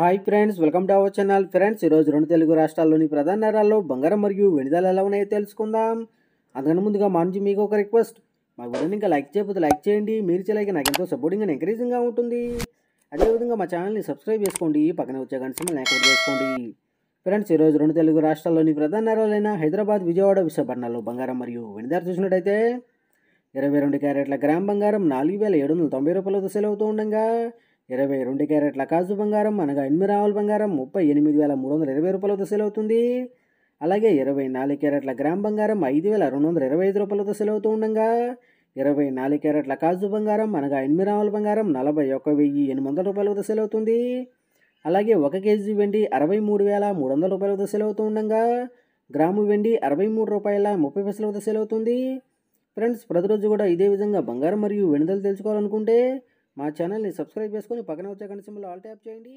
hi friends welcome to our channel friends ఈరోజు రెండు తెలుగు రాష్ట్రాల్లోని ప్రధాన నగరాల్లో బంగారం మరియు వెనుదల ఎలా ఉన్నాయో తెలుసుకుందాం అందుకని ముందుగా మా నుంచి మీకు ఒక రిక్వెస్ట్ మా వీడియోని ఇంకా లైక్ చేయకపోతే లైక్ చేయండి మీరు చేయలేక నాకు ఎంతో సపోర్టింగ్ అండ్ ఎంకరేజింగ్గా ఉంటుంది అదేవిధంగా మా ఛానల్ని సబ్స్క్రైబ్ చేసుకోండి పక్కన వచ్చే సినిమా యాక్టివేట్ చేసుకోండి ఫ్రెండ్స్ ఈరోజు రెండు తెలుగు రాష్ట్రాల్లోని ప్రధాన నగరాలైన హైదరాబాద్ విజయవాడ విశాఖపట్నంలో బంగారం మరియు వెనుదల చూసినట్టయితే ఇరవై రెండు క్యారెట్ల గ్రామ్ బంగారం నాలుగు వేల ఏడు వందల తొంభై రూపాయలతో సెలవుతూ ఉండగా ఇరవై రెండు క్యారెట్ల కాజు బంగారం అనగా ఎనిమిది రావుల బంగారం ముప్పై ఎనిమిది వేల మూడు వందల ఇరవై రూపాయలతో సెలవుతుంది అవుతుంది అలాగే ఇరవై నాలుగు క్యారెట్ల గ్రామ్ బంగారం ఐదు వేల రెండు వందల ఇరవై ఐదు రూపాయలతో సెలవుతూ అవుతూ ఉండగా ఇరవై నాలుగు క్యారెట్ల కాజు బంగారం అనగా ఎనిమిది రావుల బంగారం నలభై ఒక వెయ్యి ఎనిమిది వందల రూపాయలతో సెలవుతుంది అవుతుంది అలాగే ఒక కేజీ వెండి అరవై మూడు వేల మూడు వందల రూపాయలతో సెలవుతూ అవుతూ ఉండగా గ్రాము వెండి అరవై మూడు రూపాయల ముప్పై పైసల వద్ద అవుతుంది ఫ్రెండ్స్ ప్రతిరోజు కూడా ఇదే విధంగా బంగారం మరియు వెనుదలు తెలుసుకోవాలనుకుంటే మా ఛానల్ని సబ్స్క్రైబ్ చేసుకొని పక్కన వచ్చే కనసింలో ఆల్ ట్యాప్ చేయండి